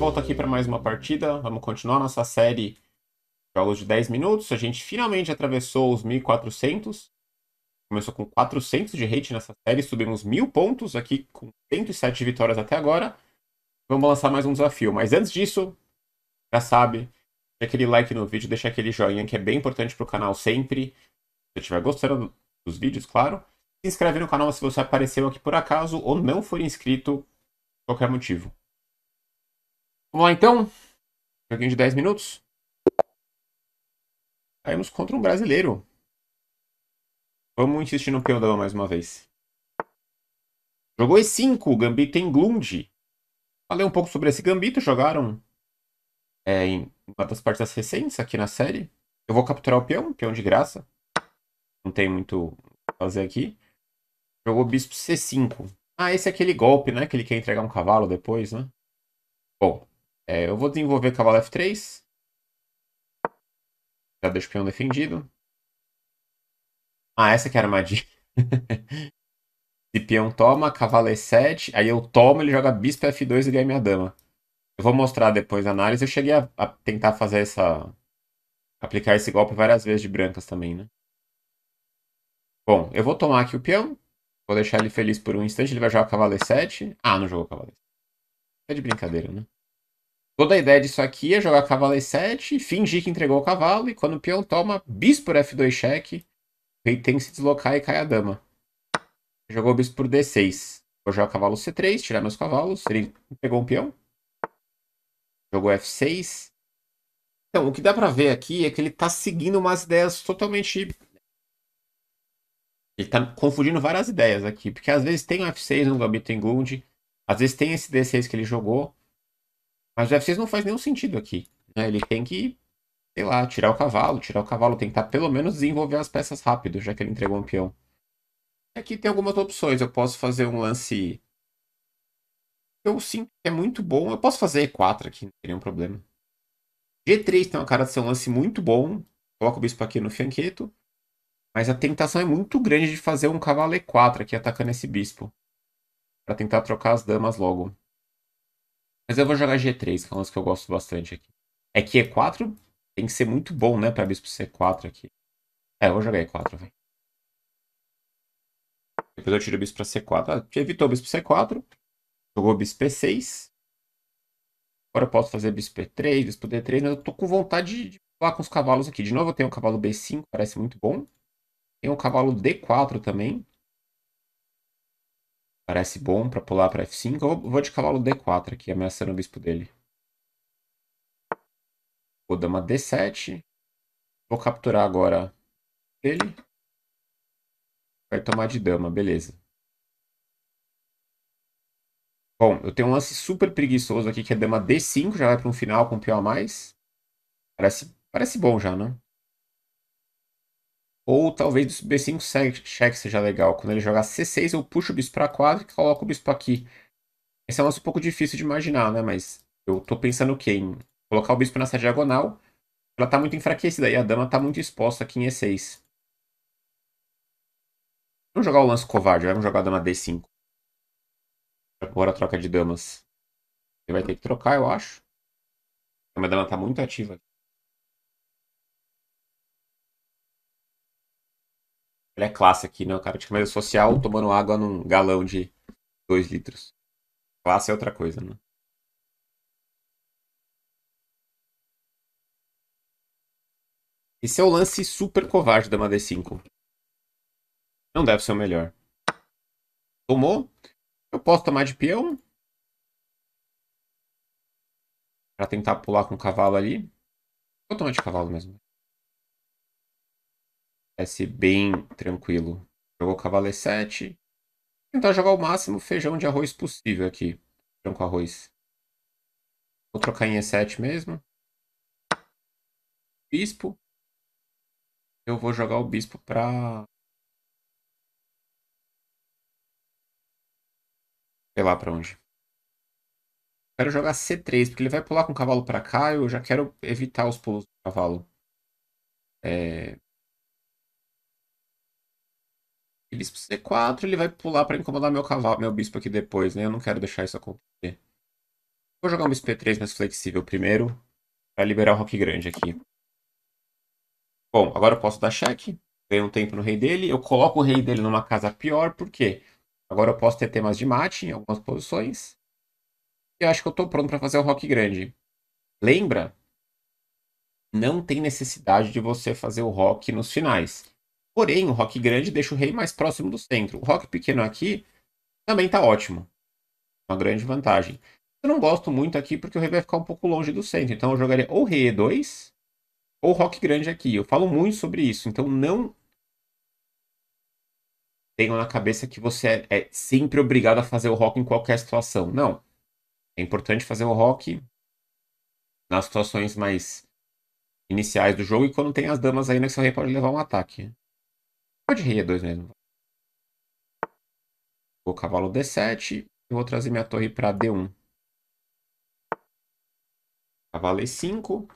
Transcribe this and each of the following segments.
volta aqui para mais uma partida. Vamos continuar nossa série jogos de 10 minutos. A gente finalmente atravessou os 1400. Começou com 400 de rate nessa série, subimos 1000 pontos aqui com 107 vitórias até agora. Vamos lançar mais um desafio, mas antes disso, já sabe, deixa aquele like no vídeo, deixa aquele joinha que é bem importante para o canal sempre. Se estiver gostando dos vídeos, claro. Se inscreve no canal se você apareceu aqui por acaso ou não for inscrito por qualquer motivo. Vamos lá então. Joguinho de 10 minutos. Caímos contra um brasileiro. Vamos insistir no peão mais uma vez. Jogou E5, Gambito em Glund. Falei um pouco sobre esse Gambito, jogaram é, em uma das partidas recentes aqui na série. Eu vou capturar o peão, peão de graça. Não tem muito o que fazer aqui. Jogou Bispo C5. Ah, esse é aquele golpe, né? Que ele quer entregar um cavalo depois, né? Bom, é, eu vou desenvolver cavalo F3. Já deixo o peão defendido. Ah, essa que é a armadilha. Se peão toma, cavalo E7, aí eu tomo, ele joga bispo F2 e ganha minha dama. Eu vou mostrar depois a análise. Eu cheguei a, a tentar fazer essa... Aplicar esse golpe várias vezes de brancas também, né? Bom, eu vou tomar aqui o peão. Vou deixar ele feliz por um instante. Ele vai jogar cavalo E7. Ah, não jogou cavalo E7. É de brincadeira, né? Toda a ideia disso aqui é jogar cavalo e7, fingir que entregou o cavalo, e quando o peão toma bis por f2 cheque, o rei tem que se deslocar e cai a dama. Jogou bis por d6. Vou jogar cavalo c3, tirar meus cavalos. Ele pegou um peão. Jogou f6. Então, o que dá para ver aqui é que ele está seguindo umas ideias totalmente... Ele está confundindo várias ideias aqui, porque às vezes tem um f6 no gambito em Gund, às vezes tem esse d6 que ele jogou, mas o F6 não faz nenhum sentido aqui. Né? Ele tem que, sei lá, tirar o cavalo, tirar o cavalo, tentar pelo menos desenvolver as peças rápido, já que ele entregou um peão. aqui tem algumas opções. Eu posso fazer um lance. Eu sinto que é muito bom. Eu posso fazer E4 aqui, não teria nenhum problema. G3 tem uma cara de ser um lance muito bom. Coloca o bispo aqui no fianqueto. Mas a tentação é muito grande de fazer um cavalo E4 aqui atacando esse bispo. Para tentar trocar as damas logo. Mas eu vou jogar G3, que é um lance que eu gosto bastante aqui. É que E4 tem que ser muito bom, né? Pra bispo C4 aqui. É, eu vou jogar E4, Depois eu tiro o bispo pra C4. Ah, evitou o bispo C4. Jogou o bispo P6. Agora eu posso fazer bispo P3, bispo D3. Mas eu tô com vontade de pular com os cavalos aqui. De novo eu tenho o cavalo B5, parece muito bom. Tem o cavalo D4 também. Parece bom para pular para F5. Eu vou de cavalo D4 aqui, ameaçando o bispo dele. Vou dama D7. Vou capturar agora ele. Vai tomar de dama, beleza. Bom, eu tenho um lance super preguiçoso aqui, que é dama D5, já vai para um final com um peão a mais. Parece, parece bom já, não? Né? Ou talvez B5 cheque seja legal. Quando ele jogar C6, eu puxo o bispo para quadra e coloco o bispo aqui. Esse é um lance um pouco difícil de imaginar, né? Mas eu tô pensando o quê? Em colocar o bispo nessa diagonal. Ela tá muito enfraquecida e a dama tá muito exposta aqui em E6. Vamos jogar o lance covarde, vamos jogar a dama D5. Agora a troca de damas. Ele vai ter que trocar, eu acho. A minha dama tá muito ativa. Ele é classe aqui, né? O cara de camisa é social tomando água num galão de 2 litros. Classe é outra coisa, né? Esse é o lance super covarde da mad 5 Não deve ser o melhor. Tomou. Eu posso tomar de peão. Pra tentar pular com o cavalo ali. Vou tomar de cavalo mesmo parece é bem tranquilo. Jogou cavalo E7. Tentar jogar o máximo feijão de arroz possível aqui. Branco arroz. Vou trocar em E7 mesmo. Bispo. Eu vou jogar o bispo para Sei lá pra onde. Quero jogar C3, porque ele vai pular com o cavalo pra cá, eu já quero evitar os pulos do cavalo. É bispo c4, ele vai pular para incomodar meu cavalo, meu bispo aqui depois, né? Eu não quero deixar isso acontecer. Vou jogar um bispo e 3 mais flexível primeiro, para liberar o rock grande aqui. Bom, agora eu posso dar cheque. ganho um tempo no rei dele. Eu coloco o rei dele numa casa pior, por quê? Agora eu posso ter temas de mate em algumas posições. E acho que eu estou pronto para fazer o rock grande. Lembra? Não tem necessidade de você fazer o rock nos finais. Porém, o rock grande deixa o rei mais próximo do centro. O rock pequeno aqui também está ótimo. Uma grande vantagem. Eu não gosto muito aqui porque o rei vai ficar um pouco longe do centro. Então eu jogaria ou rei e2 ou rock grande aqui. Eu falo muito sobre isso. Então não tenham na cabeça que você é, é sempre obrigado a fazer o rock em qualquer situação. Não. É importante fazer o rock nas situações mais iniciais do jogo e quando tem as damas ainda né, que seu rei pode levar um ataque. Pode rei é 2 mesmo. Vou cavalo D7 e vou trazer minha torre para D1. Cavalo E5.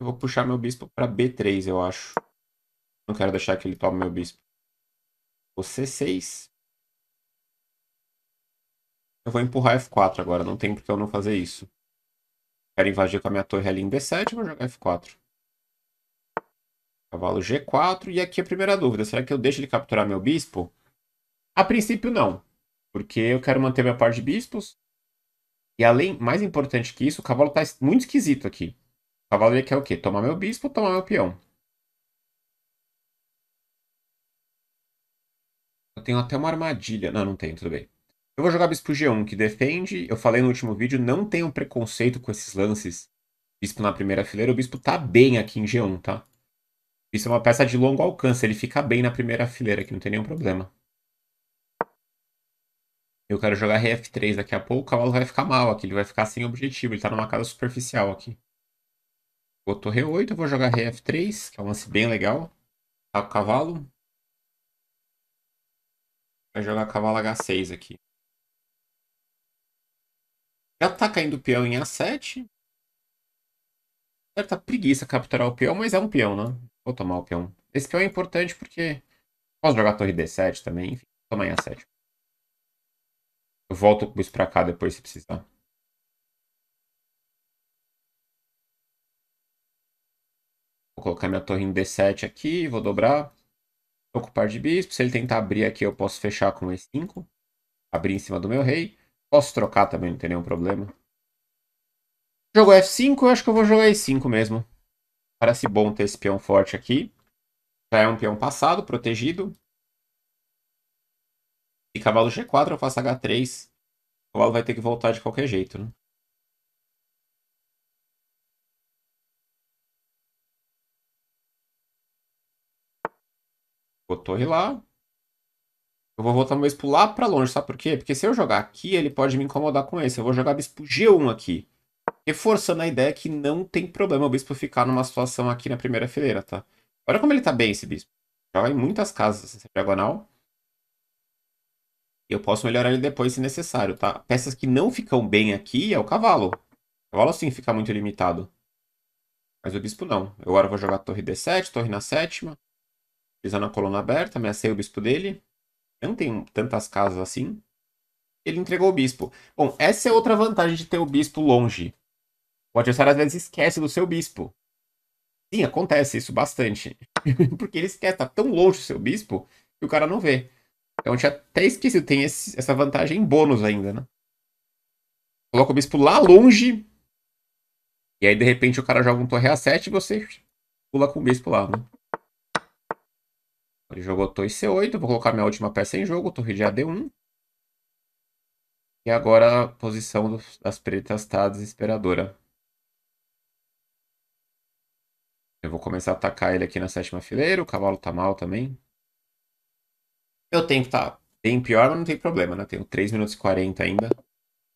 Eu vou puxar meu bispo para B3, eu acho. Não quero deixar que ele tome meu bispo. Vou C6. Eu vou empurrar F4 agora, não tem porque eu não fazer isso. Quero invadir com a minha torre ali em D7, vou jogar F4. Cavalo G4. E aqui a primeira dúvida. Será que eu deixo ele capturar meu bispo? A princípio, não. Porque eu quero manter minha parte de bispos. E além, mais importante que isso, o cavalo está muito esquisito aqui. O cavalo quer o quê? Tomar meu bispo ou tomar meu peão? Eu tenho até uma armadilha. Não, não tenho, tudo bem. Eu vou jogar bispo G1, que defende. Eu falei no último vídeo, não tenho preconceito com esses lances. Bispo na primeira fileira, o bispo tá bem aqui em G1, tá? Isso é uma peça de longo alcance, ele fica bem na primeira fileira, aqui não tem nenhum problema. Eu quero jogar RF3 daqui a pouco, o cavalo vai ficar mal aqui, ele vai ficar sem objetivo, ele tá numa casa superficial aqui. Botou R8, eu vou jogar RF3, que é um lance bem legal. Tá com o cavalo. Vai jogar cavalo H6 aqui. Já tá caindo o peão em A7. Certa preguiça capturar o peão, mas é um peão, né? Vou tomar o peão. Esse peão é importante porque posso jogar torre D7 também. Enfim, vou tomar em A7. Eu volto o isso pra cá depois se precisar. Vou colocar minha torre em D7 aqui, vou dobrar. Ocupar de bispo. Se ele tentar abrir aqui, eu posso fechar com E5. Abrir em cima do meu rei. Posso trocar também, não tem nenhum problema. Jogo F5, eu acho que eu vou jogar E5 mesmo. Parece bom ter esse peão forte aqui. Já é um peão passado, protegido. E cavalo G4, eu faço H3. O cavalo vai ter que voltar de qualquer jeito, né? Vou torre lá. Eu vou voltar meu bispo lá pra longe, sabe por quê? Porque se eu jogar aqui, ele pode me incomodar com esse. Eu vou jogar bispo G1 aqui reforçando a ideia que não tem problema o bispo ficar numa situação aqui na primeira fileira, tá? Olha como ele tá bem, esse bispo. Joga em muitas casas assim, essa diagonal. Eu posso melhorar ele depois se necessário, tá? Peças que não ficam bem aqui é o cavalo. O cavalo sim fica muito limitado. Mas o bispo não. Eu agora vou jogar torre D7, torre na sétima. Pisando na coluna aberta, ameacei o bispo dele. Não tem tantas casas assim. Ele entregou o bispo. Bom, essa é outra vantagem de ter o bispo longe. O adversário às vezes esquece do seu bispo. Sim, acontece isso bastante. Porque ele esquece, tá tão longe o seu bispo que o cara não vê. Então tinha até esquecido, tem esse, essa vantagem em bônus ainda, né? Coloca o bispo lá longe. E aí, de repente, o cara joga um torre A7 e você pula com o bispo lá, né? Ele jogou torre C8, vou colocar minha última peça em jogo, torre de AD1. E agora a posição das pretas está desesperadora. Eu vou começar a atacar ele aqui na sétima fileira. O cavalo tá mal também. Meu tempo tá bem pior, mas não tem problema, né? Tenho 3 minutos e 40 ainda.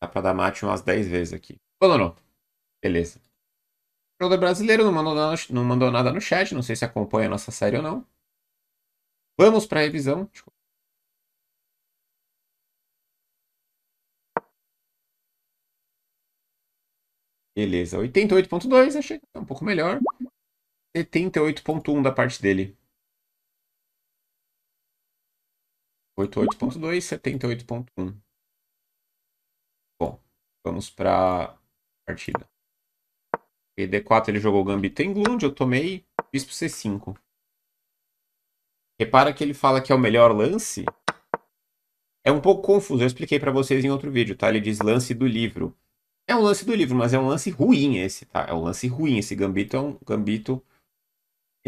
Dá pra dar mate umas 10 vezes aqui. Abandonou. Beleza. O jogador brasileiro não mandou, nada, não mandou nada no chat. Não sei se acompanha a nossa série ou não. Vamos pra revisão. Desculpa. Beleza, 88.2, achei que tá um pouco melhor. 78.1 da parte dele. 88.2, 78.1. Bom, vamos para partida. E D4 ele jogou Gambito em Glund, eu tomei Bispo C5. Repara que ele fala que é o melhor lance. É um pouco confuso, eu expliquei para vocês em outro vídeo, tá? Ele diz lance do livro. É um lance do livro, mas é um lance ruim esse, tá? É um lance ruim esse gambito, é um gambito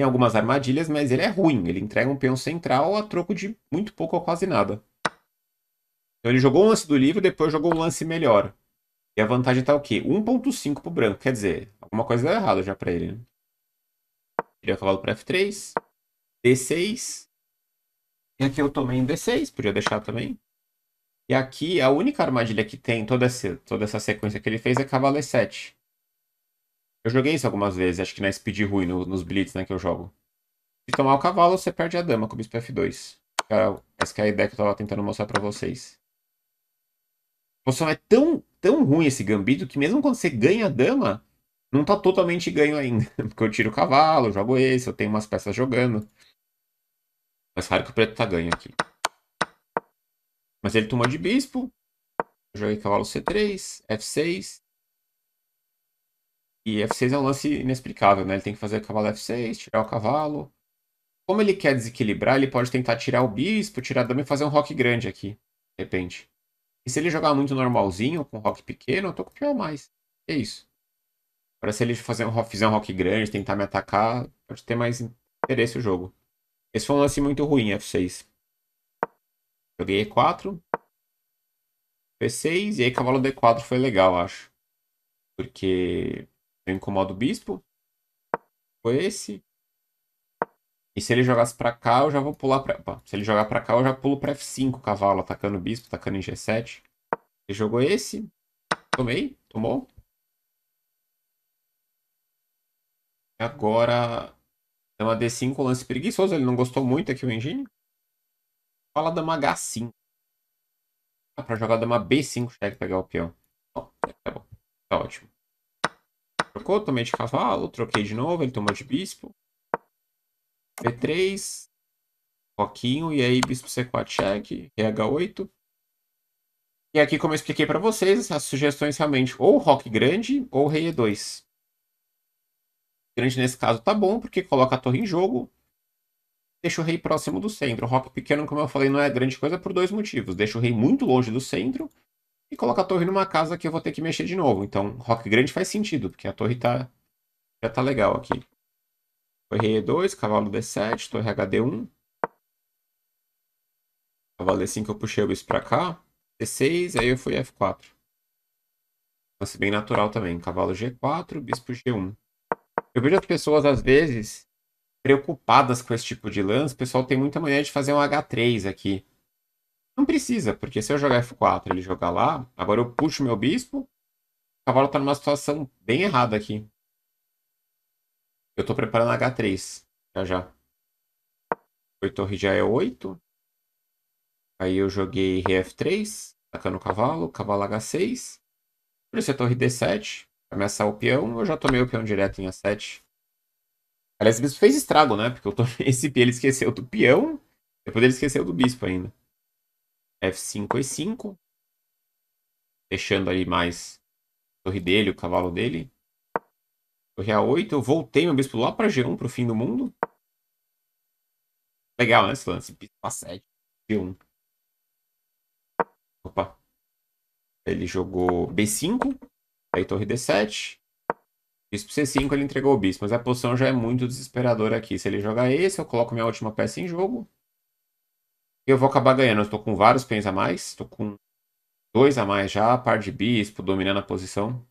tem algumas armadilhas, mas ele é ruim. Ele entrega um peão central a troco de muito pouco ou quase nada. Então ele jogou um lance do livro, depois jogou um lance melhor. E a vantagem tá o quê? 1.5 pro branco. Quer dizer, alguma coisa deu errado já pra ele, né? Tirei o cavalo pra F3. D6. E aqui eu tomei um D6, podia deixar também. E aqui a única armadilha que tem toda essa, toda essa sequência que ele fez é cavalo E7. Eu joguei isso algumas vezes, acho que na speed ruim, no, nos blitz, né, que eu jogo. Se tomar o cavalo, você perde a dama com o bispo f2. Essa que é a ideia que eu tava tentando mostrar pra vocês. Nossa, é tão, tão ruim esse gambito que mesmo quando você ganha a dama, não tá totalmente ganho ainda. Porque eu tiro o cavalo, eu jogo esse, eu tenho umas peças jogando. Mas claro que o preto tá ganho aqui. Mas ele tomou de bispo. Eu joguei cavalo C3, F6. E F6 é um lance inexplicável, né? Ele tem que fazer cavalo F6, tirar o cavalo. Como ele quer desequilibrar, ele pode tentar tirar o bispo, tirar a dama e fazer um rock grande aqui, de repente. E se ele jogar muito normalzinho, com rock pequeno, eu tô com pior mais. É isso. Agora, se ele fazer um, fizer um rock grande, tentar me atacar, pode ter mais interesse o jogo. Esse foi um lance muito ruim, F6. Joguei E4. P6, e aí cavalo D4 foi legal, acho. Porque eu incomodo o bispo. Foi esse. E se ele jogasse pra cá, eu já vou pular pra... Bom, se ele jogar pra cá, eu já pulo pra F5 cavalo, atacando o bispo, atacando em G7. Ele jogou esse. Tomei. Tomou. Agora, dama D5, lance preguiçoso. Ele não gostou muito aqui, o Engine. Fala dama H5. Dá pra jogar dama B5, cheque pegar o peão. Bom, tá bom. Tá ótimo. Trocou, tomei de cavalo, troquei de novo, ele tomou de bispo. B3, Roquinho, e aí bispo C4 check rh H8. E aqui, como eu expliquei para vocês, as sugestões realmente ou Roque grande ou Rei E2. Grande nesse caso tá bom, porque coloca a torre em jogo, deixa o rei próximo do centro. O rock pequeno, como eu falei, não é grande coisa por dois motivos. Deixa o rei muito longe do centro e coloca a torre numa casa que eu vou ter que mexer de novo. Então, rock grande faz sentido, porque a torre tá, já tá legal aqui. Torre E2, cavalo D7, torre HD1. Cavalo D5 eu puxei o bis pra cá. D6, aí eu fui F4. Lance bem natural também. Cavalo G4, bispo G1. Eu vejo as pessoas, às vezes, preocupadas com esse tipo de lance. O pessoal tem muita mania de fazer um H3 aqui. Não precisa, porque se eu jogar F4 ele jogar lá, agora eu puxo meu bispo, o cavalo está numa situação bem errada aqui. Eu estou preparando H3, já já. Foi torre já é 8. Aí eu joguei Rf3, atacando o cavalo, cavalo H6. Por isso é torre D7, pra ameaçar o peão, eu já tomei o peão direto em A7. Aliás, o bispo fez estrago, né? Porque eu tomei esse peão, ele esqueceu do peão, depois ele esqueceu do bispo ainda. F5 e 5. Deixando ali mais a torre dele, o cavalo dele. Torre A8. Eu voltei meu bispo lá para G1, para o fim do mundo. Legal, né, esse lance? Bispo A7, G1. Opa. Ele jogou B5. Aí torre D7. Bispo C5, ele entregou o bispo. Mas a posição já é muito desesperadora aqui. Se ele jogar esse, eu coloco minha última peça em jogo eu vou acabar ganhando. Eu estou com vários pens a mais, estou com dois a mais já, par de bispo, dominando a posição.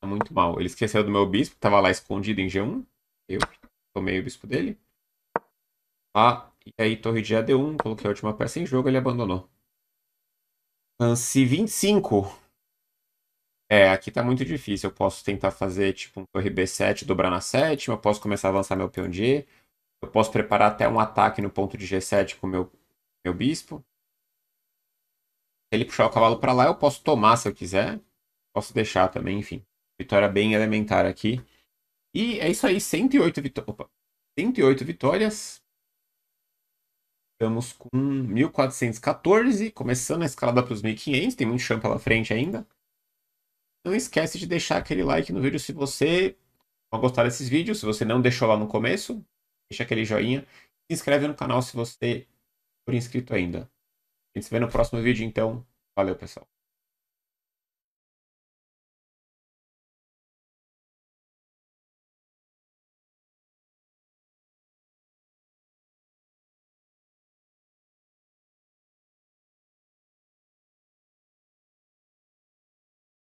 Tá muito mal. Ele esqueceu do meu bispo, estava lá escondido em G1. Eu tomei o bispo dele. Ah, e aí torre de AD1, coloquei a última peça em jogo, ele abandonou. Lance 25. É, aqui tá muito difícil. Eu posso tentar fazer tipo um torre B7, dobrar na sétima, posso começar a avançar meu peão de E. Eu posso preparar até um ataque no ponto de G7 com o meu, meu bispo. Se ele puxar o cavalo para lá, eu posso tomar se eu quiser. Posso deixar também, enfim. Vitória bem elementar aqui. E é isso aí, 108, vitó Opa, 108 vitórias. Estamos com 1414, começando a escalada para os 1500, tem muito chão pela frente ainda. Não esquece de deixar aquele like no vídeo se você gostar desses vídeos, se você não deixou lá no começo, deixa aquele joinha. Se inscreve no canal se você for inscrito ainda. A gente se vê no próximo vídeo, então. Valeu, pessoal.